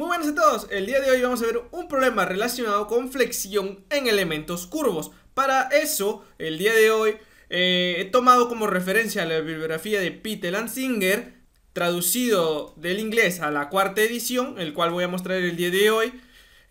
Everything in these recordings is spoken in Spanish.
Muy buenas a todos, el día de hoy vamos a ver un problema relacionado con flexión en elementos curvos. Para eso, el día de hoy eh, he tomado como referencia la bibliografía de Peter Lanzinger traducido del inglés a la cuarta edición, el cual voy a mostrar el día de hoy.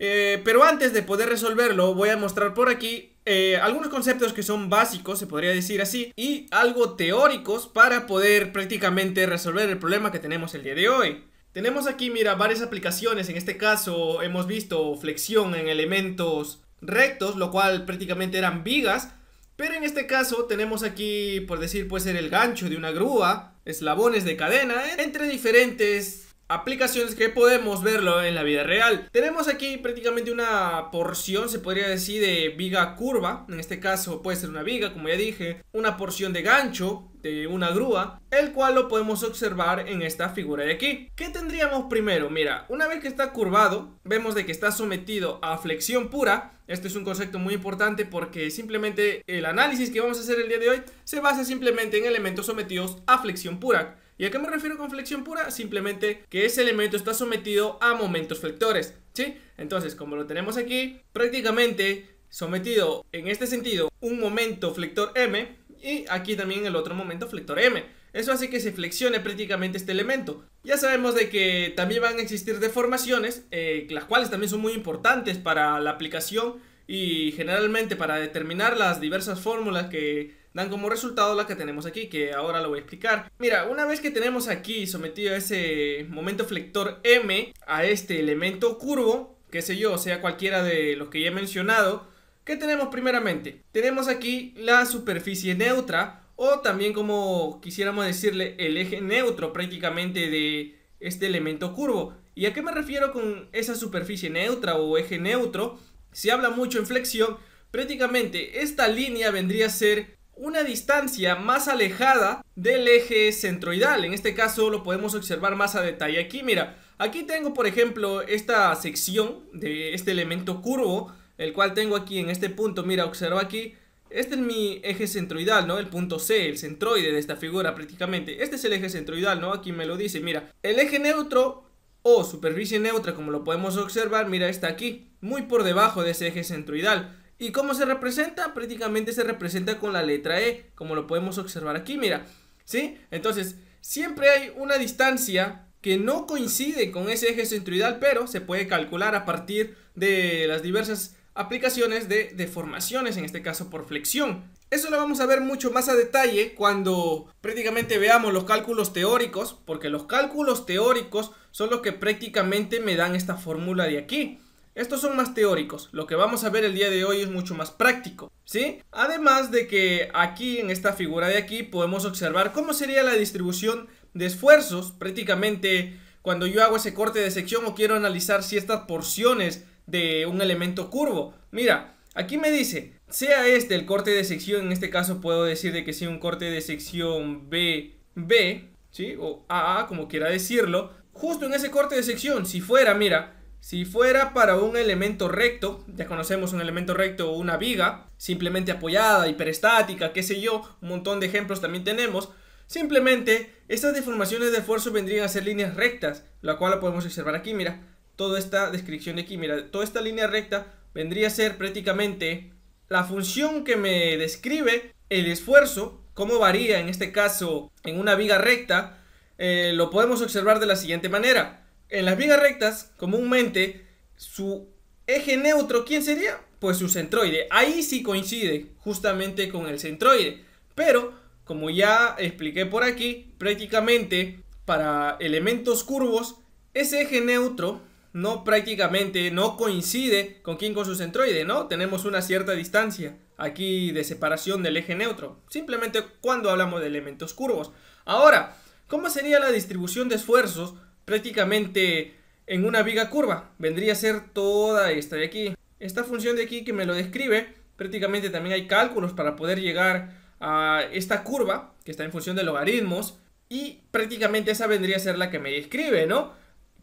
Eh, pero antes de poder resolverlo, voy a mostrar por aquí eh, algunos conceptos que son básicos, se podría decir así, y algo teóricos para poder prácticamente resolver el problema que tenemos el día de hoy. Tenemos aquí, mira, varias aplicaciones. En este caso hemos visto flexión en elementos rectos, lo cual prácticamente eran vigas. Pero en este caso tenemos aquí, por decir, puede ser el gancho de una grúa, eslabones de cadena, entre diferentes aplicaciones que podemos verlo en la vida real. Tenemos aquí prácticamente una porción, se podría decir, de viga curva. En este caso puede ser una viga, como ya dije, una porción de gancho de una grúa, el cual lo podemos observar en esta figura de aquí. ¿Qué tendríamos primero? Mira, una vez que está curvado, vemos de que está sometido a flexión pura. Este es un concepto muy importante porque simplemente el análisis que vamos a hacer el día de hoy se basa simplemente en elementos sometidos a flexión pura. ¿Y a qué me refiero con flexión pura? Simplemente que ese elemento está sometido a momentos flectores, ¿sí? Entonces, como lo tenemos aquí, prácticamente sometido en este sentido un momento flector M y aquí también el otro momento flector M. Eso hace que se flexione prácticamente este elemento. Ya sabemos de que también van a existir deformaciones, eh, las cuales también son muy importantes para la aplicación y generalmente para determinar las diversas fórmulas que dan como resultado la que tenemos aquí, que ahora lo voy a explicar. Mira, una vez que tenemos aquí sometido ese momento flector M a este elemento curvo, que sé yo, sea cualquiera de los que ya he mencionado, ¿qué tenemos primeramente? Tenemos aquí la superficie neutra, o también como quisiéramos decirle, el eje neutro prácticamente de este elemento curvo. ¿Y a qué me refiero con esa superficie neutra o eje neutro? Se habla mucho en flexión, prácticamente esta línea vendría a ser una distancia más alejada del eje centroidal. En este caso lo podemos observar más a detalle. Aquí, mira, aquí tengo por ejemplo esta sección de este elemento curvo, el cual tengo aquí en este punto. Mira, observa aquí, este es mi eje centroidal, ¿no? El punto C, el centroide de esta figura prácticamente. Este es el eje centroidal, ¿no? Aquí me lo dice, mira. El eje neutro o superficie neutra, como lo podemos observar, mira, está aquí, muy por debajo de ese eje centroidal. ¿Y cómo se representa? Prácticamente se representa con la letra E, como lo podemos observar aquí, mira. ¿Sí? Entonces, siempre hay una distancia que no coincide con ese eje centroidal, pero se puede calcular a partir de las diversas aplicaciones de deformaciones, en este caso por flexión. Eso lo vamos a ver mucho más a detalle cuando prácticamente veamos los cálculos teóricos, porque los cálculos teóricos son los que prácticamente me dan esta fórmula de aquí. Estos son más teóricos, lo que vamos a ver el día de hoy es mucho más práctico, ¿sí? Además de que aquí, en esta figura de aquí, podemos observar cómo sería la distribución de esfuerzos, prácticamente cuando yo hago ese corte de sección o quiero analizar ciertas porciones de un elemento curvo. Mira, aquí me dice, sea este el corte de sección, en este caso puedo decir de que sea un corte de sección B, B, ¿sí? O AA, como quiera decirlo. Justo en ese corte de sección, si fuera, mira, si fuera para un elemento recto, ya conocemos un elemento recto o una viga, simplemente apoyada, hiperestática, qué sé yo, un montón de ejemplos también tenemos, simplemente estas deformaciones de esfuerzo vendrían a ser líneas rectas, la cual la podemos observar aquí, mira, toda esta descripción de aquí, mira, toda esta línea recta vendría a ser prácticamente la función que me describe el esfuerzo, cómo varía en este caso en una viga recta, eh, lo podemos observar de la siguiente manera. En las vigas rectas, comúnmente, su eje neutro, ¿quién sería? Pues su centroide. Ahí sí coincide justamente con el centroide. Pero, como ya expliqué por aquí, prácticamente para elementos curvos, ese eje neutro no prácticamente no coincide con quién con su centroide, ¿no? Tenemos una cierta distancia aquí de separación del eje neutro, simplemente cuando hablamos de elementos curvos. Ahora, ¿cómo sería la distribución de esfuerzos prácticamente en una viga curva. Vendría a ser toda esta de aquí. Esta función de aquí que me lo describe, prácticamente también hay cálculos para poder llegar a esta curva, que está en función de logaritmos, y prácticamente esa vendría a ser la que me describe, ¿no?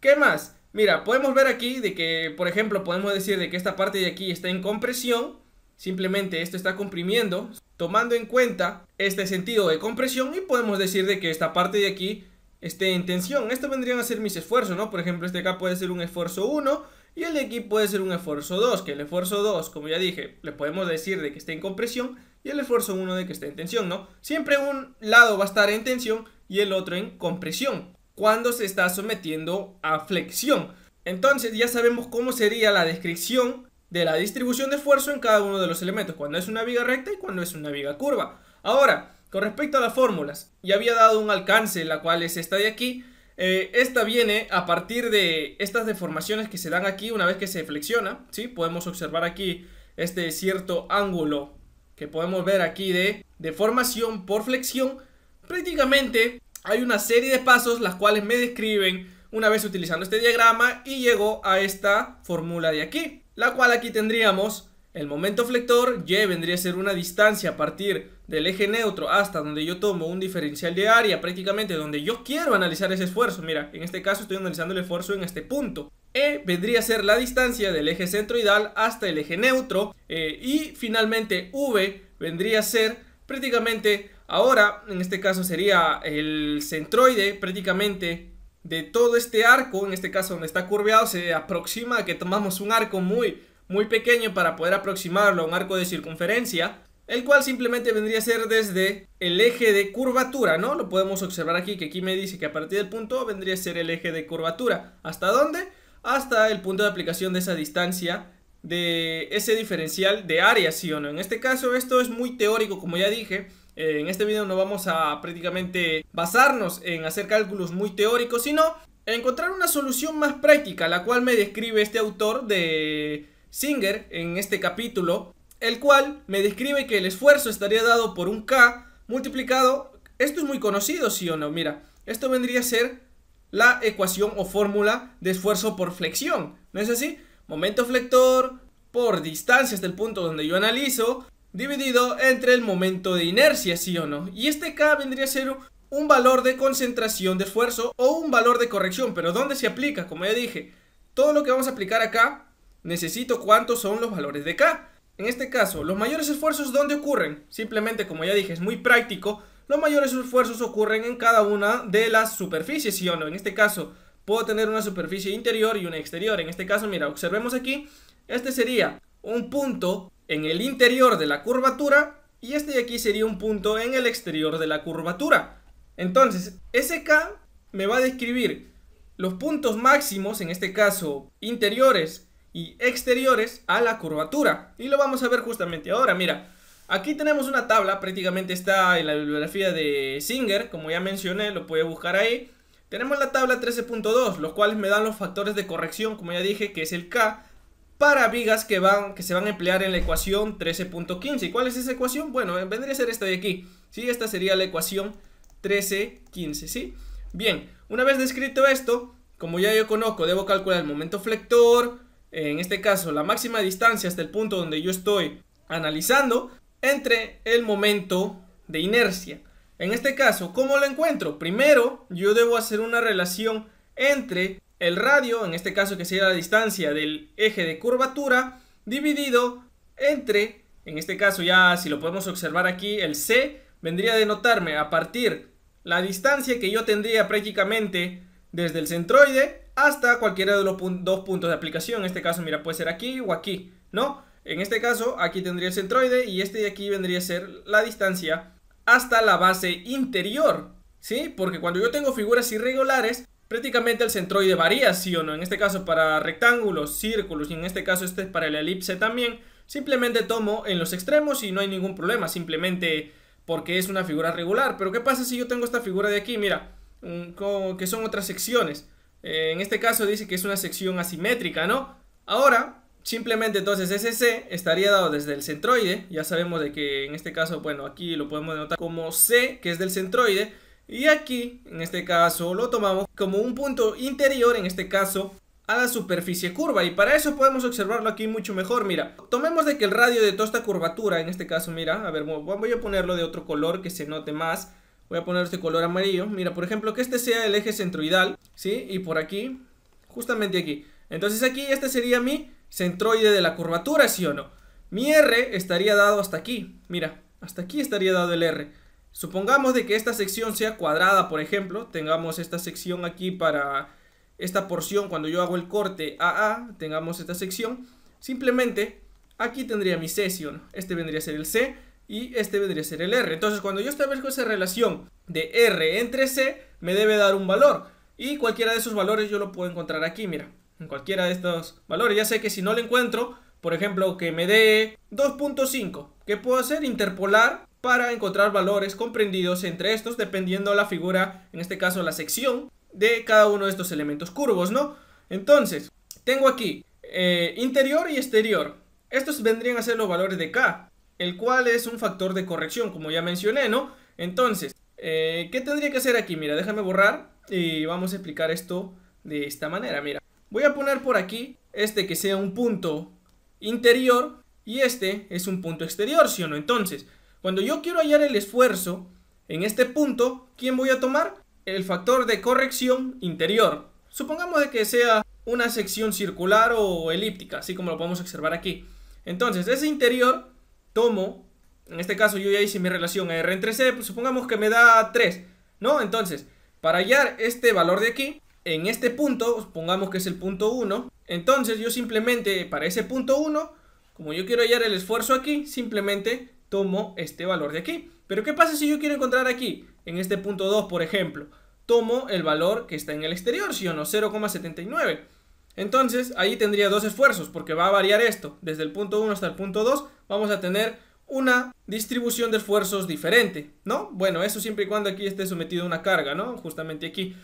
¿Qué más? Mira, podemos ver aquí de que, por ejemplo, podemos decir de que esta parte de aquí está en compresión, simplemente esto está comprimiendo, tomando en cuenta este sentido de compresión y podemos decir de que esta parte de aquí este, en tensión. Estos vendrían a ser mis esfuerzos, ¿no? Por ejemplo, este acá puede ser un esfuerzo 1 y el de aquí puede ser un esfuerzo 2, que el esfuerzo 2, como ya dije, le podemos decir de que esté en compresión y el esfuerzo 1 de que esté en tensión, ¿no? Siempre un lado va a estar en tensión y el otro en compresión, cuando se está sometiendo a flexión. Entonces ya sabemos cómo sería la descripción de la distribución de esfuerzo en cada uno de los elementos, cuando es una viga recta y cuando es una viga curva. Ahora, con respecto a las fórmulas, ya había dado un alcance, la cual es esta de aquí. Eh, esta viene a partir de estas deformaciones que se dan aquí una vez que se flexiona, ¿sí? Podemos observar aquí este cierto ángulo que podemos ver aquí de deformación por flexión. Prácticamente hay una serie de pasos las cuales me describen una vez utilizando este diagrama y llego a esta fórmula de aquí, la cual aquí tendríamos el momento flector Y vendría a ser una distancia a partir del eje neutro hasta donde yo tomo un diferencial de área, prácticamente donde yo quiero analizar ese esfuerzo. Mira, en este caso estoy analizando el esfuerzo en este punto. E vendría a ser la distancia del eje centroidal hasta el eje neutro. Eh, y finalmente V vendría a ser prácticamente ahora, en este caso sería el centroide prácticamente de todo este arco, en este caso donde está curveado, se aproxima a que tomamos un arco muy muy pequeño para poder aproximarlo a un arco de circunferencia, el cual simplemente vendría a ser desde el eje de curvatura, ¿no? Lo podemos observar aquí, que aquí me dice que a partir del punto vendría a ser el eje de curvatura. ¿Hasta dónde? Hasta el punto de aplicación de esa distancia de ese diferencial de área, sí o no. En este caso esto es muy teórico, como ya dije. Eh, en este video no vamos a prácticamente basarnos en hacer cálculos muy teóricos, sino encontrar una solución más práctica, la cual me describe este autor de Singer en este capítulo, el cual me describe que el esfuerzo estaría dado por un K multiplicado, esto es muy conocido, sí o no, mira, esto vendría a ser la ecuación o fórmula de esfuerzo por flexión, ¿no es así? Momento flector por distancia hasta el punto donde yo analizo, dividido entre el momento de inercia, sí o no. Y este K vendría a ser un valor de concentración de esfuerzo o un valor de corrección, pero ¿dónde se aplica? Como ya dije, todo lo que vamos a aplicar acá necesito cuántos son los valores de K. En este caso, los mayores esfuerzos ¿dónde ocurren? Simplemente, como ya dije, es muy práctico, los mayores esfuerzos ocurren en cada una de las superficies, Si o no? En este caso, puedo tener una superficie interior y una exterior. En este caso, mira, observemos aquí, este sería un punto en el interior de la curvatura y este de aquí sería un punto en el exterior de la curvatura. Entonces, ese K me va a describir los puntos máximos, en este caso interiores y exteriores a la curvatura. Y lo vamos a ver justamente ahora, mira. Aquí tenemos una tabla, prácticamente está en la bibliografía de Singer, como ya mencioné, lo puede buscar ahí. Tenemos la tabla 13.2, los cuales me dan los factores de corrección, como ya dije, que es el K, para vigas que, van, que se van a emplear en la ecuación 13.15. ¿Y cuál es esa ecuación? Bueno, eh, vendría a ser esta de aquí, ¿sí? Esta sería la ecuación 13.15, ¿sí? Bien, una vez descrito esto, como ya yo conozco, debo calcular el momento flector, en este caso la máxima distancia hasta el punto donde yo estoy analizando, entre el momento de inercia. En este caso, ¿cómo lo encuentro? Primero, yo debo hacer una relación entre el radio, en este caso que sería la distancia del eje de curvatura, dividido entre, en este caso ya si lo podemos observar aquí, el C vendría a denotarme a partir la distancia que yo tendría prácticamente desde el centroide hasta cualquiera de los dos puntos de aplicación. En este caso, mira, puede ser aquí o aquí, ¿no? En este caso, aquí tendría el centroide y este de aquí vendría a ser la distancia hasta la base interior, ¿sí? Porque cuando yo tengo figuras irregulares, prácticamente el centroide varía, ¿sí o no? En este caso para rectángulos, círculos y en este caso este es para la elipse también, simplemente tomo en los extremos y no hay ningún problema, simplemente porque es una figura regular. Pero ¿qué pasa si yo tengo esta figura de aquí? Mira, mm, que son otras secciones. Eh, en este caso dice que es una sección asimétrica, ¿no? Ahora, simplemente entonces C estaría dado desde el centroide. Ya sabemos de que en este caso, bueno, aquí lo podemos denotar como C, que es del centroide. Y aquí, en este caso, lo tomamos como un punto interior, en este caso, a la superficie curva. Y para eso podemos observarlo aquí mucho mejor, mira. Tomemos de que el radio de toda esta curvatura, en este caso, mira, a ver, voy a ponerlo de otro color que se note más. Voy a poner este color amarillo. Mira, por ejemplo, que este sea el eje centroidal, ¿sí? Y por aquí, justamente aquí. Entonces aquí este sería mi centroide de la curvatura, ¿sí o no? Mi R estaría dado hasta aquí. Mira, hasta aquí estaría dado el R. Supongamos de que esta sección sea cuadrada, por ejemplo. Tengamos esta sección aquí para esta porción cuando yo hago el corte AA. Tengamos esta sección. Simplemente aquí tendría mi C, ¿sí o no? Este vendría a ser el C y este vendría a ser el R. Entonces, cuando yo establezco esa relación de R entre C, me debe dar un valor. Y cualquiera de esos valores yo lo puedo encontrar aquí, mira. En cualquiera de estos valores. Ya sé que si no lo encuentro, por ejemplo, que me dé 2.5. Que puedo hacer? Interpolar para encontrar valores comprendidos entre estos, dependiendo la figura, en este caso la sección, de cada uno de estos elementos curvos, ¿no? Entonces, tengo aquí eh, interior y exterior. Estos vendrían a ser los valores de K el cual es un factor de corrección, como ya mencioné, ¿no? Entonces, eh, ¿qué tendría que hacer aquí? Mira, déjame borrar y vamos a explicar esto de esta manera, mira. Voy a poner por aquí este que sea un punto interior y este es un punto exterior, ¿sí o no? Entonces, cuando yo quiero hallar el esfuerzo en este punto, ¿quién voy a tomar? El factor de corrección interior. Supongamos de que sea una sección circular o elíptica, así como lo podemos observar aquí. Entonces, ese interior tomo, en este caso yo ya hice mi relación R entre C, pues, supongamos que me da 3, ¿no? Entonces, para hallar este valor de aquí, en este punto, supongamos que es el punto 1, entonces yo simplemente para ese punto 1, como yo quiero hallar el esfuerzo aquí, simplemente tomo este valor de aquí. Pero ¿qué pasa si yo quiero encontrar aquí, en este punto 2 por ejemplo? Tomo el valor que está en el exterior, ¿sí o no? 0,79. Entonces ahí tendría dos esfuerzos porque va a variar esto, desde el punto 1 hasta el punto 2 vamos a tener una distribución de esfuerzos diferente, ¿no? Bueno, eso siempre y cuando aquí esté sometido a una carga, ¿no? Justamente aquí.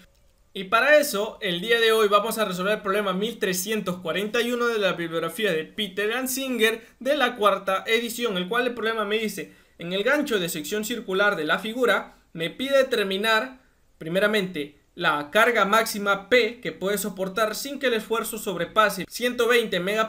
Y para eso, el día de hoy vamos a resolver el problema 1341 de la bibliografía de Peter Singer de la cuarta edición, el cual el problema me dice, en el gancho de sección circular de la figura, me pide determinar, primeramente, la carga máxima P que puede soportar sin que el esfuerzo sobrepase 120 MPa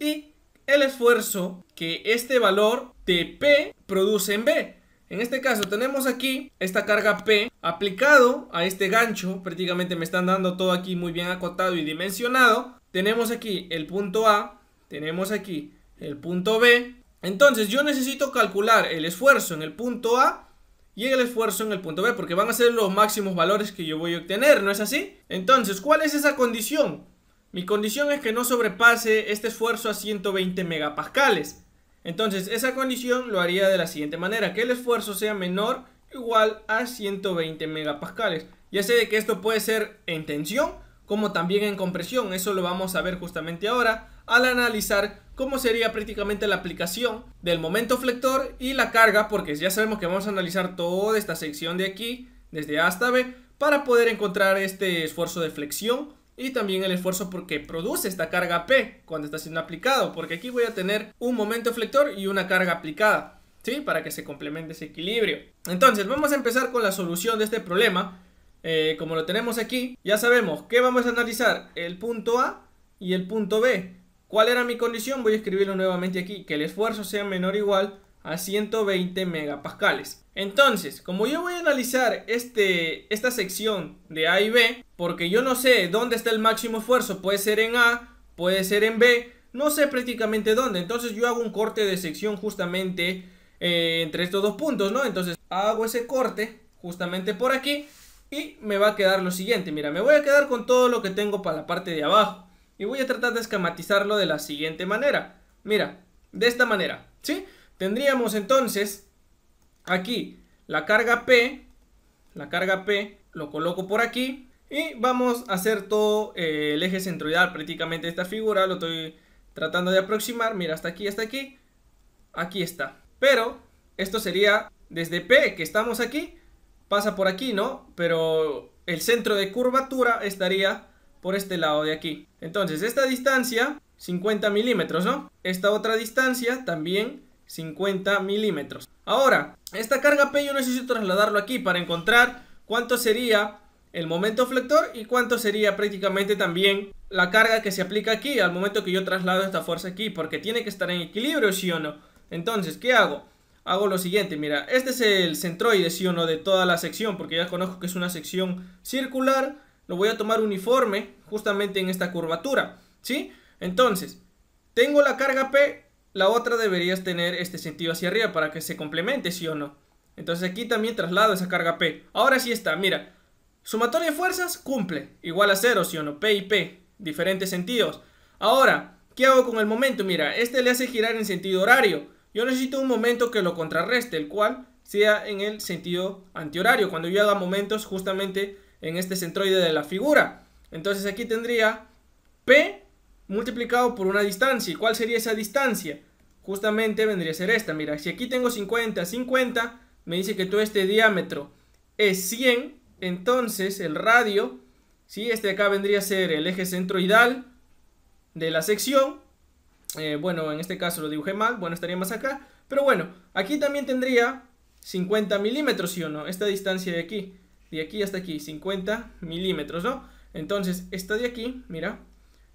y el esfuerzo que este valor de P produce en B. En este caso tenemos aquí esta carga P aplicado a este gancho, prácticamente me están dando todo aquí muy bien acotado y dimensionado. Tenemos aquí el punto A, tenemos aquí el punto B. Entonces yo necesito calcular el esfuerzo en el punto A y el esfuerzo en el punto B, porque van a ser los máximos valores que yo voy a obtener, ¿no es así? Entonces, ¿cuál es esa condición? Mi condición es que no sobrepase este esfuerzo a 120 megapascales. Entonces, esa condición lo haría de la siguiente manera, que el esfuerzo sea menor o igual a 120 megapascales. Ya sé de que esto puede ser en tensión como también en compresión, eso lo vamos a ver justamente ahora al analizar cómo sería prácticamente la aplicación del momento flector y la carga, porque ya sabemos que vamos a analizar toda esta sección de aquí, desde A hasta B, para poder encontrar este esfuerzo de flexión y también el esfuerzo porque produce esta carga P cuando está siendo aplicado, porque aquí voy a tener un momento flector y una carga aplicada, ¿sí? Para que se complemente ese equilibrio. Entonces, vamos a empezar con la solución de este problema. Eh, como lo tenemos aquí, ya sabemos que vamos a analizar el punto A y el punto B. ¿Cuál era mi condición? Voy a escribirlo nuevamente aquí, que el esfuerzo sea menor o igual a 120 megapascales. Entonces, como yo voy a analizar este, esta sección de A y B, porque yo no sé dónde está el máximo esfuerzo, puede ser en A, puede ser en B, no sé prácticamente dónde. Entonces yo hago un corte de sección justamente eh, entre estos dos puntos, ¿no? Entonces hago ese corte justamente por aquí y me va a quedar lo siguiente. Mira, me voy a quedar con todo lo que tengo para la parte de abajo y voy a tratar de esquematizarlo de la siguiente manera. Mira, de esta manera, ¿sí? sí Tendríamos entonces aquí la carga P, la carga P lo coloco por aquí y vamos a hacer todo eh, el eje centroidal prácticamente esta figura, lo estoy tratando de aproximar, mira hasta aquí, hasta aquí, aquí está. Pero esto sería desde P que estamos aquí, pasa por aquí, ¿no? Pero el centro de curvatura estaría por este lado de aquí. Entonces esta distancia, 50 milímetros, ¿no? Esta otra distancia también 50 milímetros. Ahora, esta carga P yo necesito trasladarlo aquí para encontrar cuánto sería el momento flector y cuánto sería prácticamente también la carga que se aplica aquí al momento que yo traslado esta fuerza aquí, porque tiene que estar en equilibrio, sí o no. Entonces, ¿qué hago? Hago lo siguiente, mira, este es el centroide, sí o no, de toda la sección, porque ya conozco que es una sección circular, lo voy a tomar uniforme justamente en esta curvatura, ¿sí? Entonces, tengo la carga P la otra deberías tener este sentido hacia arriba para que se complemente, sí o no. Entonces aquí también traslado esa carga P. Ahora sí está, mira. Sumatoria de fuerzas cumple, igual a cero, sí o no, P y P, diferentes sentidos. Ahora, ¿qué hago con el momento? Mira, este le hace girar en sentido horario. Yo necesito un momento que lo contrarreste, el cual sea en el sentido antihorario, cuando yo haga momentos justamente en este centroide de la figura. Entonces aquí tendría P multiplicado por una distancia. ¿Y cuál sería esa distancia? Justamente vendría a ser esta. Mira, si aquí tengo 50, 50, me dice que todo este diámetro es 100, entonces el radio, ¿sí? este de acá vendría a ser el eje centroidal de la sección, eh, bueno, en este caso lo dibujé mal, bueno, estaría más acá, pero bueno, aquí también tendría 50 milímetros, ¿sí o no? Esta distancia de aquí, de aquí hasta aquí, 50 milímetros, ¿no? Entonces, esta de aquí, mira,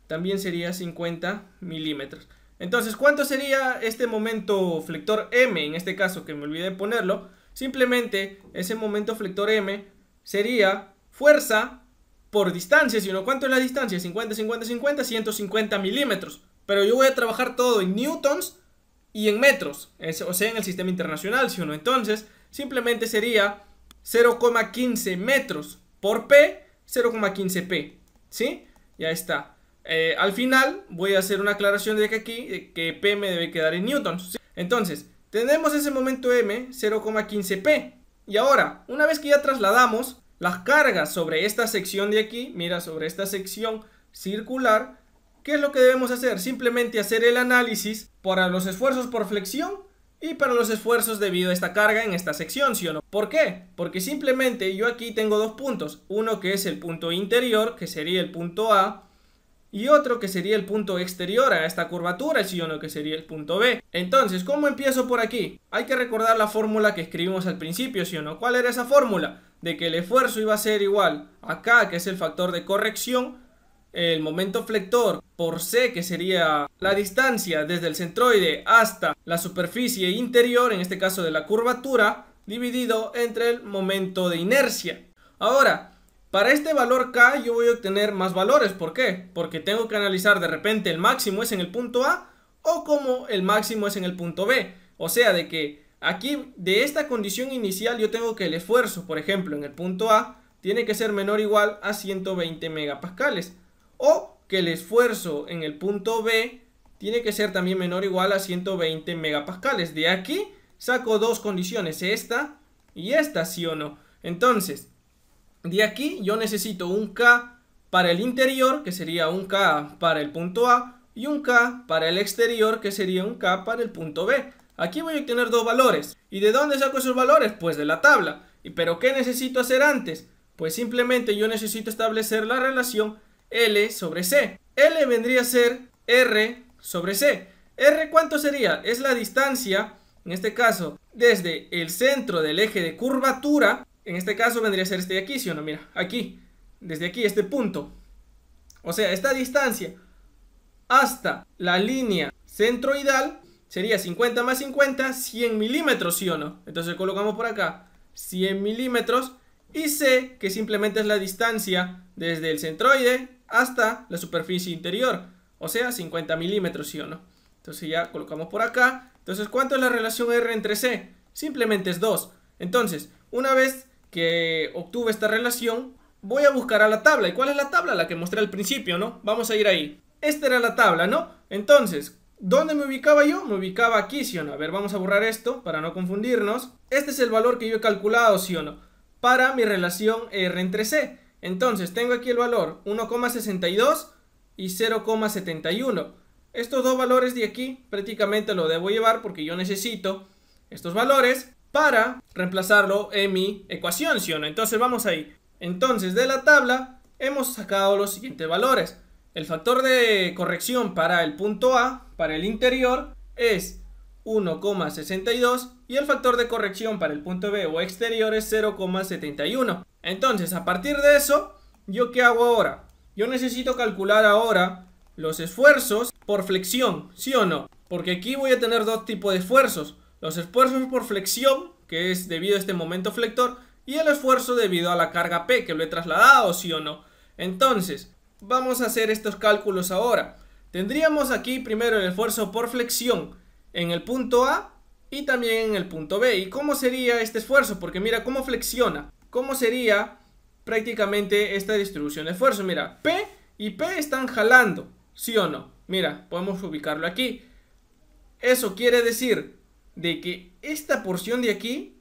también sería 50 milímetros. Entonces, ¿cuánto sería este momento flector M? En este caso, que me olvidé ponerlo. Simplemente, ese momento flector M sería fuerza por distancia, Si uno, cuánto es la distancia, 50, 50, 50, 150 milímetros. Pero yo voy a trabajar todo en newtons y en metros, o sea, en el sistema internacional, si uno entonces, simplemente sería 0,15 metros por P, 0,15 P, ¿sí? Ya está. Eh, al final voy a hacer una aclaración de que aquí, que P me debe quedar en newtons. Entonces, tenemos ese momento M, 0,15P. Y ahora, una vez que ya trasladamos las cargas sobre esta sección de aquí, mira, sobre esta sección circular, ¿qué es lo que debemos hacer? Simplemente hacer el análisis para los esfuerzos por flexión y para los esfuerzos debido a esta carga en esta sección, ¿sí o no? ¿Por qué? Porque simplemente yo aquí tengo dos puntos, uno que es el punto interior, que sería el punto A, y otro que sería el punto exterior a esta curvatura, si no que sería el punto B. Entonces, ¿cómo empiezo por aquí? Hay que recordar la fórmula que escribimos al principio, si o no? ¿Cuál era esa fórmula? De que el esfuerzo iba a ser igual a K, que es el factor de corrección, el momento flector por C, que sería la distancia desde el centroide hasta la superficie interior, en este caso de la curvatura, dividido entre el momento de inercia. Ahora, para este valor K yo voy a obtener más valores, ¿por qué? Porque tengo que analizar de repente el máximo es en el punto A o como el máximo es en el punto B. O sea, de que aquí de esta condición inicial yo tengo que el esfuerzo, por ejemplo, en el punto A tiene que ser menor o igual a 120 megapascales. O que el esfuerzo en el punto B tiene que ser también menor o igual a 120 megapascales. De aquí saco dos condiciones, esta y esta, sí o no. Entonces, de aquí yo necesito un K para el interior, que sería un K para el punto A, y un K para el exterior, que sería un K para el punto B. Aquí voy a obtener dos valores. ¿Y de dónde saco esos valores? Pues de la tabla. ¿Y pero qué necesito hacer antes? Pues simplemente yo necesito establecer la relación L sobre C. L vendría a ser R sobre C. ¿R cuánto sería? Es la distancia, en este caso, desde el centro del eje de curvatura en este caso vendría a ser este de aquí, ¿sí o no? Mira, aquí, desde aquí, este punto. O sea, esta distancia hasta la línea centroidal sería 50 más 50, 100 milímetros, ¿sí o no? Entonces colocamos por acá 100 milímetros y C, que simplemente es la distancia desde el centroide hasta la superficie interior, o sea, 50 milímetros, ¿sí o no? Entonces ya colocamos por acá. Entonces, ¿cuánto es la relación R entre C? Simplemente es 2. Entonces, una vez que obtuve esta relación, voy a buscar a la tabla. ¿Y cuál es la tabla? La que mostré al principio, ¿no? Vamos a ir ahí. Esta era la tabla, ¿no? Entonces, ¿dónde me ubicaba yo? Me ubicaba aquí, ¿sí o no? A ver, vamos a borrar esto para no confundirnos. Este es el valor que yo he calculado, ¿sí o no? Para mi relación R entre C. Entonces, tengo aquí el valor 1,62 y 0,71. Estos dos valores de aquí prácticamente lo debo llevar porque yo necesito estos valores para reemplazarlo en mi ecuación, ¿sí o no? Entonces vamos ahí. Entonces de la tabla hemos sacado los siguientes valores. El factor de corrección para el punto A, para el interior, es 1,62 y el factor de corrección para el punto B o exterior es 0,71. Entonces, a partir de eso, ¿yo qué hago ahora? Yo necesito calcular ahora los esfuerzos por flexión, ¿sí o no? Porque aquí voy a tener dos tipos de esfuerzos los esfuerzos por flexión, que es debido a este momento flector, y el esfuerzo debido a la carga P, que lo he trasladado, sí o no. Entonces, vamos a hacer estos cálculos ahora. Tendríamos aquí primero el esfuerzo por flexión en el punto A y también en el punto B. ¿Y cómo sería este esfuerzo? Porque mira cómo flexiona. ¿Cómo sería prácticamente esta distribución de esfuerzo? Mira, P y P están jalando, ¿sí o no? Mira, podemos ubicarlo aquí. Eso quiere decir de que esta porción de aquí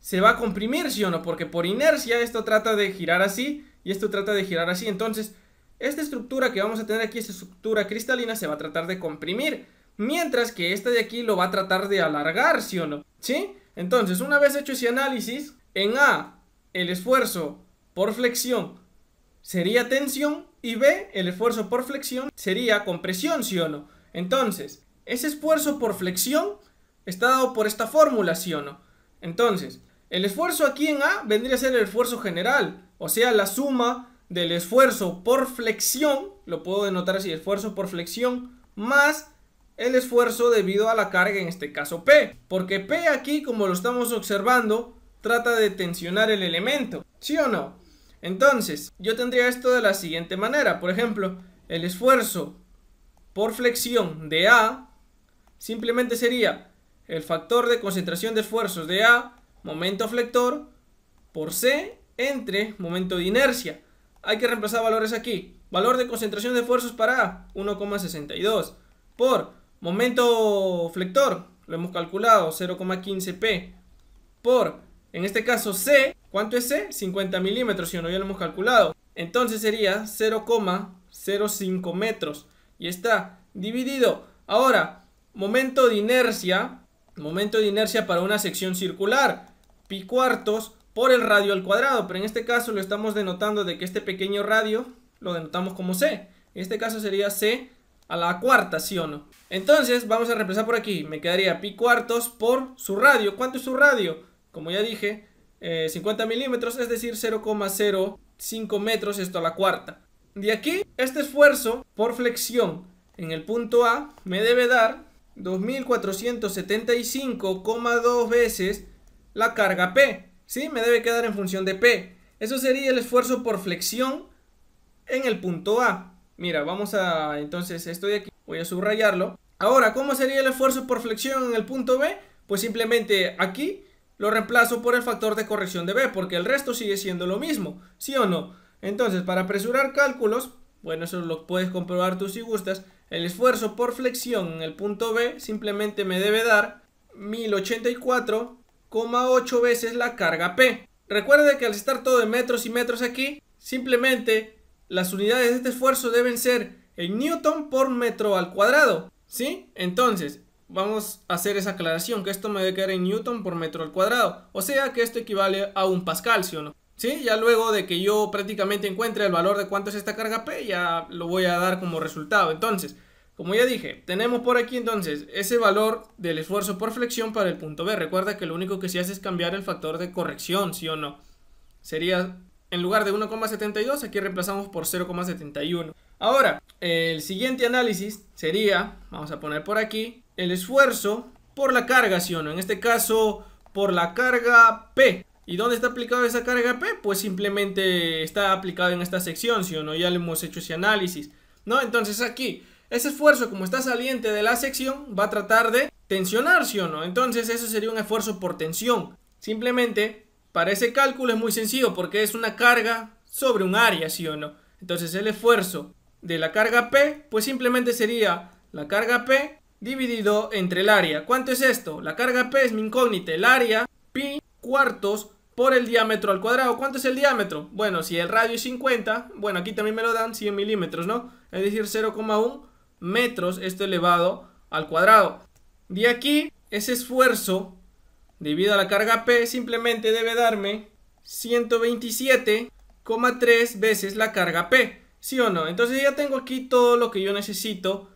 se va a comprimir, ¿sí o no? Porque por inercia esto trata de girar así y esto trata de girar así. Entonces, esta estructura que vamos a tener aquí, esta estructura cristalina, se va a tratar de comprimir. Mientras que esta de aquí lo va a tratar de alargar, ¿sí o no? ¿Sí? Entonces, una vez hecho ese análisis, en A, el esfuerzo por flexión sería tensión y B, el esfuerzo por flexión sería compresión, ¿sí o no? Entonces, ese esfuerzo por flexión está dado por esta fórmula, ¿sí o no? Entonces, el esfuerzo aquí en A vendría a ser el esfuerzo general, o sea, la suma del esfuerzo por flexión, lo puedo denotar así, esfuerzo por flexión, más el esfuerzo debido a la carga, en este caso P. Porque P aquí, como lo estamos observando, trata de tensionar el elemento, ¿sí o no? Entonces, yo tendría esto de la siguiente manera, por ejemplo, el esfuerzo por flexión de A Simplemente sería el factor de concentración de esfuerzos de A, momento flector, por C, entre momento de inercia. Hay que reemplazar valores aquí. Valor de concentración de esfuerzos para A, 1,62. Por momento flector, lo hemos calculado, 0,15P. Por, en este caso, C, ¿cuánto es C? 50 milímetros, si no, ya lo hemos calculado. Entonces sería 0,05 metros. Y está dividido. Ahora, Momento de inercia, momento de inercia para una sección circular, pi cuartos por el radio al cuadrado, pero en este caso lo estamos denotando de que este pequeño radio lo denotamos como c. En este caso sería c a la cuarta, ¿sí o no? Entonces, vamos a reemplazar por aquí. Me quedaría pi cuartos por su radio. ¿Cuánto es su radio? Como ya dije, 50 eh, milímetros, es decir, 0,05 metros, esto a la cuarta. De aquí, este esfuerzo por flexión en el punto A me debe dar 2475,2 veces la carga P. ¿Sí? Me debe quedar en función de P. Eso sería el esfuerzo por flexión en el punto A. Mira, vamos a... Entonces, estoy aquí. Voy a subrayarlo. Ahora, ¿cómo sería el esfuerzo por flexión en el punto B? Pues simplemente aquí lo reemplazo por el factor de corrección de B, porque el resto sigue siendo lo mismo, ¿sí o no? Entonces, para apresurar cálculos, bueno, eso lo puedes comprobar tú si gustas, el esfuerzo por flexión en el punto B simplemente me debe dar 1084,8 veces la carga P. Recuerde que al estar todo en metros y metros aquí, simplemente las unidades de este esfuerzo deben ser en newton por metro al cuadrado, ¿sí? Entonces, vamos a hacer esa aclaración, que esto me debe quedar en newton por metro al cuadrado, o sea que esto equivale a un pascal, ¿sí o no? Ya luego de que yo prácticamente encuentre el valor de cuánto es esta carga P, ya lo voy a dar como resultado. Entonces, como ya dije, tenemos por aquí entonces ese valor del esfuerzo por flexión para el punto B. Recuerda que lo único que se hace es cambiar el factor de corrección, ¿sí o no? Sería, en lugar de 1,72, aquí reemplazamos por 0,71. Ahora, el siguiente análisis sería, vamos a poner por aquí, el esfuerzo por la carga, ¿sí o no? En este caso, por la carga P. ¿Y dónde está aplicado esa carga P? Pues simplemente está aplicado en esta sección, ¿sí o no? Ya le hemos hecho ese análisis, ¿no? Entonces aquí, ese esfuerzo como está saliente de la sección va a tratar de tensionar, ¿sí o no? Entonces eso sería un esfuerzo por tensión. Simplemente, para ese cálculo es muy sencillo porque es una carga sobre un área, ¿sí o no? Entonces el esfuerzo de la carga P, pues simplemente sería la carga P dividido entre el área. ¿Cuánto es esto? La carga P es mi incógnita, el área pi cuartos por el diámetro al cuadrado. ¿Cuánto es el diámetro? Bueno, si el radio es 50, bueno, aquí también me lo dan 100 milímetros, ¿no? Es decir, 0,1 metros esto elevado al cuadrado. De aquí, ese esfuerzo debido a la carga P simplemente debe darme 127,3 veces la carga P, ¿sí o no? Entonces ya tengo aquí todo lo que yo necesito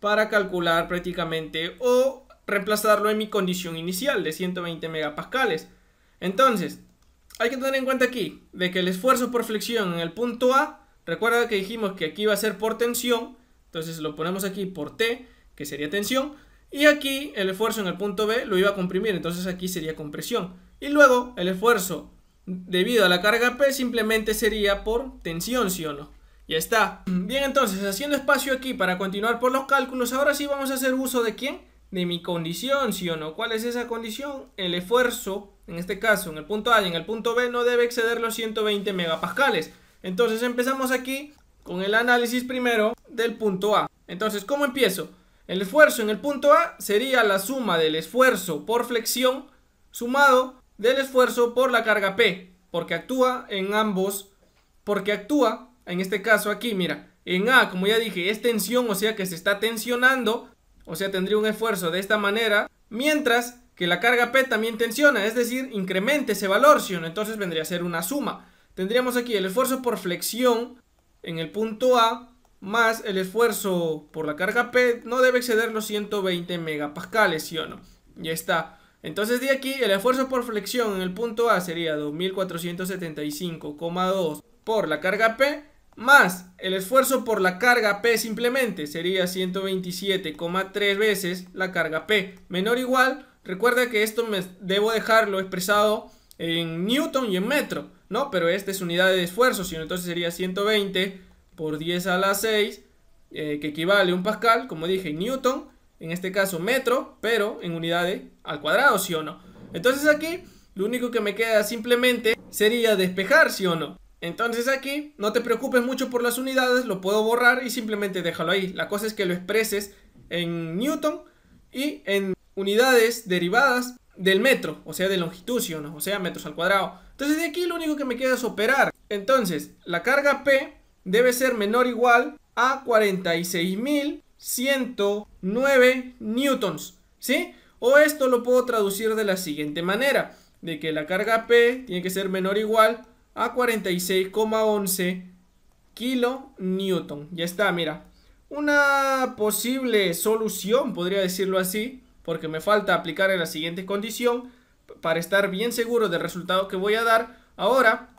para calcular prácticamente o reemplazarlo en mi condición inicial de 120 megapascales. Entonces, hay que tener en cuenta aquí de que el esfuerzo por flexión en el punto A, recuerda que dijimos que aquí va a ser por tensión, entonces lo ponemos aquí por T, que sería tensión, y aquí el esfuerzo en el punto B lo iba a comprimir, entonces aquí sería compresión. Y luego el esfuerzo debido a la carga P simplemente sería por tensión, ¿sí o no? Ya está. Bien, entonces, haciendo espacio aquí para continuar por los cálculos, ahora sí vamos a hacer uso de quién? de mi condición, sí o no. ¿Cuál es esa condición? El esfuerzo, en este caso, en el punto A y en el punto B, no debe exceder los 120 megapascales. Entonces empezamos aquí con el análisis primero del punto A. Entonces, ¿cómo empiezo? El esfuerzo en el punto A sería la suma del esfuerzo por flexión sumado del esfuerzo por la carga P, porque actúa en ambos, porque actúa, en este caso aquí, mira, en A, como ya dije, es tensión, o sea que se está tensionando, o sea tendría un esfuerzo de esta manera, mientras que la carga P también tensiona, es decir, incremente ese valor, o no, entonces vendría a ser una suma. Tendríamos aquí el esfuerzo por flexión en el punto A más el esfuerzo por la carga P no debe exceder los 120 megapascales, ¿sí o no? Ya está. Entonces de aquí el esfuerzo por flexión en el punto A sería 2475,2 por la carga P más el esfuerzo por la carga P simplemente sería 127,3 veces la carga P. Menor o igual, recuerda que esto me debo dejarlo expresado en newton y en metro, ¿no? Pero esta es unidad de esfuerzo, sino entonces sería 120 por 10 a la 6, eh, que equivale a un pascal, como dije, en newton, en este caso metro, pero en unidades al cuadrado, ¿sí o no? Entonces aquí lo único que me queda simplemente sería despejar, ¿sí o no? Entonces aquí, no te preocupes mucho por las unidades, lo puedo borrar y simplemente déjalo ahí. La cosa es que lo expreses en newton y en unidades derivadas del metro, o sea, de longitud, o, o sea, metros al cuadrado. Entonces de aquí lo único que me queda es operar. Entonces, la carga P debe ser menor o igual a 46.109 newtons, ¿sí? O esto lo puedo traducir de la siguiente manera, de que la carga P tiene que ser menor o igual a 46,11 kN. Ya está, mira. Una posible solución, podría decirlo así, porque me falta aplicar en la siguiente condición para estar bien seguro del resultado que voy a dar. Ahora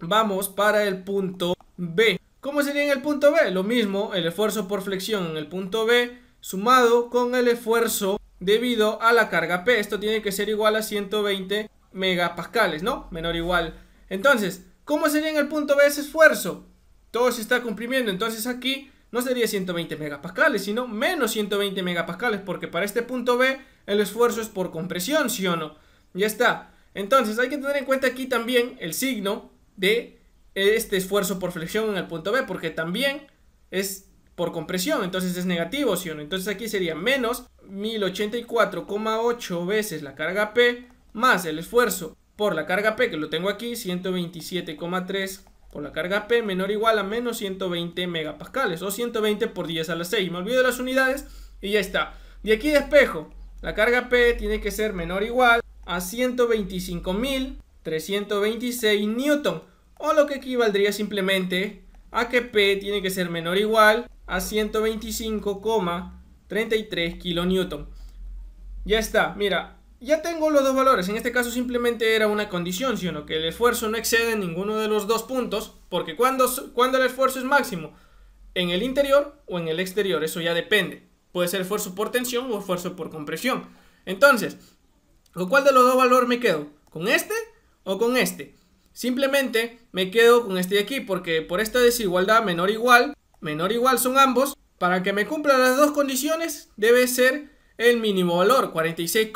vamos para el punto B. ¿Cómo sería en el punto B? Lo mismo, el esfuerzo por flexión en el punto B sumado con el esfuerzo debido a la carga P. Esto tiene que ser igual a 120 megapascales, ¿no? Menor o igual entonces, ¿cómo sería en el punto B ese esfuerzo? Todo se está comprimiendo, entonces aquí no sería 120 megapascales, sino menos 120 megapascales, porque para este punto B el esfuerzo es por compresión, ¿sí o no? Ya está. Entonces, hay que tener en cuenta aquí también el signo de este esfuerzo por flexión en el punto B, porque también es por compresión, entonces es negativo, ¿sí o no? Entonces aquí sería menos 1084,8 veces la carga P más el esfuerzo por la carga P, que lo tengo aquí, 127,3 por la carga P menor o igual a menos 120 megapascales o 120 por 10 a la 6. Me olvido de las unidades y ya está. Y aquí despejo, la carga P tiene que ser menor o igual a 125.326 newton o lo que equivaldría simplemente a que P tiene que ser menor o igual a 125,33 kN. Ya está, mira, ya tengo los dos valores. En este caso simplemente era una condición, sino que el esfuerzo no excede ninguno de los dos puntos, porque cuando, cuando el esfuerzo es máximo, en el interior o en el exterior, eso ya depende. Puede ser esfuerzo por tensión o esfuerzo por compresión. Entonces, ¿con cuál de los dos valores me quedo? ¿Con este o con este? Simplemente me quedo con este de aquí, porque por esta desigualdad menor o igual, menor o igual son ambos, para que me cumplan las dos condiciones debe ser el mínimo valor, 46,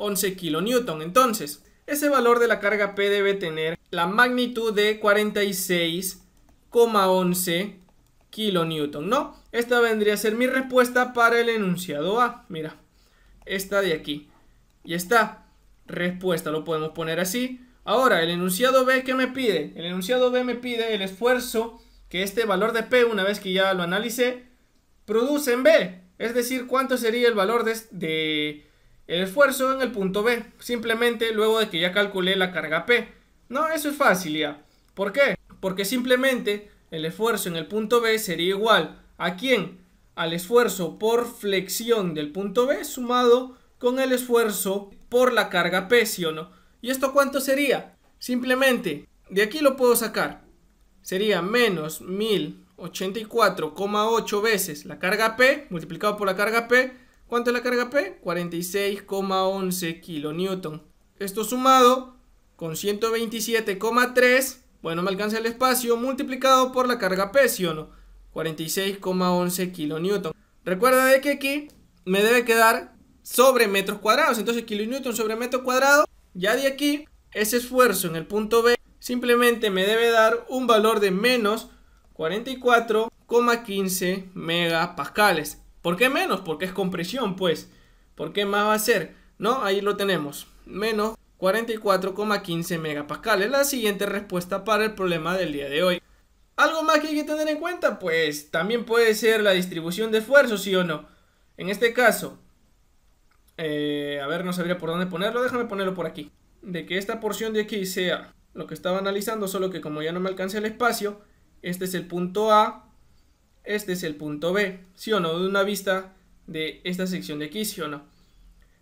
11 kN. Entonces, ese valor de la carga P debe tener la magnitud de 46,11 kN, ¿no? Esta vendría a ser mi respuesta para el enunciado A. Mira, esta de aquí. Y está. Respuesta, lo podemos poner así. Ahora, el enunciado B, ¿qué me pide? El enunciado B me pide el esfuerzo que este valor de P, una vez que ya lo analicé, produce en B. Es decir, ¿cuánto sería el valor de el esfuerzo en el punto B, simplemente luego de que ya calculé la carga P. No, eso es fácil ya. ¿Por qué? Porque simplemente el esfuerzo en el punto B sería igual a quién? Al esfuerzo por flexión del punto B sumado con el esfuerzo por la carga P, ¿sí o no? ¿Y esto cuánto sería? Simplemente, de aquí lo puedo sacar. Sería menos 1084,8 veces la carga P multiplicado por la carga P ¿Cuánto es la carga P? 46,11 kilonewton. Esto sumado con 127,3, bueno, me alcanza el espacio, multiplicado por la carga P, ¿sí o no? 46,11 kilonewton. Recuerda de que aquí me debe quedar sobre metros cuadrados, entonces kilonewton sobre metro cuadrado. Ya de aquí, ese esfuerzo en el punto B simplemente me debe dar un valor de menos 44,15 megapascales. ¿Por qué menos? Porque es compresión, pues. ¿Por qué más va a ser? No, ahí lo tenemos. Menos 44,15 megapascales. La siguiente respuesta para el problema del día de hoy. ¿Algo más que hay que tener en cuenta? Pues también puede ser la distribución de esfuerzos, sí o no. En este caso, eh, a ver, no sabría por dónde ponerlo, déjame ponerlo por aquí. De que esta porción de aquí sea lo que estaba analizando, solo que como ya no me alcanza el espacio, este es el punto A, este es el punto B, sí o no, de una vista de esta sección de aquí, sí o no.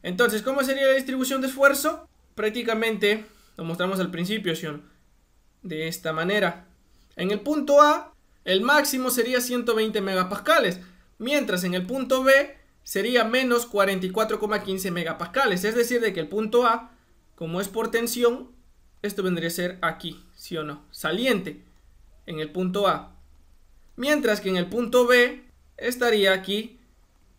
Entonces, ¿cómo sería la distribución de esfuerzo? Prácticamente lo mostramos al principio, sí o no, de esta manera. En el punto A, el máximo sería 120 megapascales, mientras en el punto B sería menos 44,15 megapascales, es decir, de que el punto A, como es por tensión, esto vendría a ser aquí, sí o no, saliente en el punto A mientras que en el punto B estaría aquí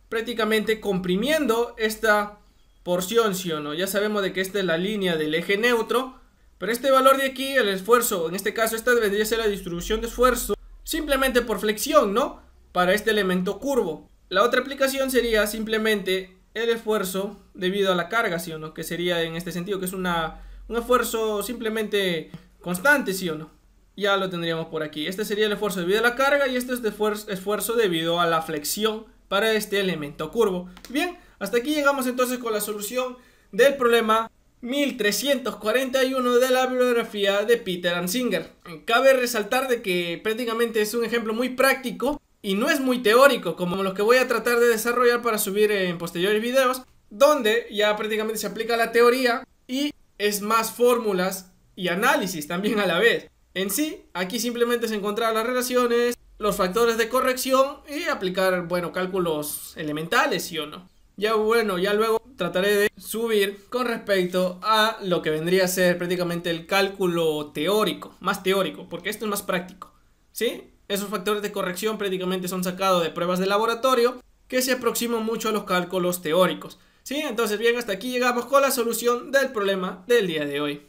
prácticamente comprimiendo esta porción, sí o no. Ya sabemos de que esta es la línea del eje neutro, pero este valor de aquí, el esfuerzo, en este caso esta debería ser la distribución de esfuerzo, simplemente por flexión, ¿no? Para este elemento curvo. La otra aplicación sería simplemente el esfuerzo debido a la carga, ¿sí o no? Que sería en este sentido, que es una, un esfuerzo simplemente constante, ¿sí o no? ya lo tendríamos por aquí. Este sería el esfuerzo debido a la carga y este es de esfuerzo debido a la flexión para este elemento curvo. Bien, hasta aquí llegamos entonces con la solución del problema 1341 de la bibliografía de Peter Ansinger. Cabe resaltar de que prácticamente es un ejemplo muy práctico y no es muy teórico como los que voy a tratar de desarrollar para subir en posteriores videos, donde ya prácticamente se aplica la teoría y es más fórmulas y análisis también a la vez. En sí, aquí simplemente se encontrar las relaciones, los factores de corrección y aplicar, bueno, cálculos elementales, sí o no. Ya bueno, ya luego trataré de subir con respecto a lo que vendría a ser prácticamente el cálculo teórico, más teórico, porque esto es más práctico, ¿sí? Esos factores de corrección prácticamente son sacados de pruebas de laboratorio que se aproximan mucho a los cálculos teóricos, ¿sí? Entonces bien, hasta aquí llegamos con la solución del problema del día de hoy.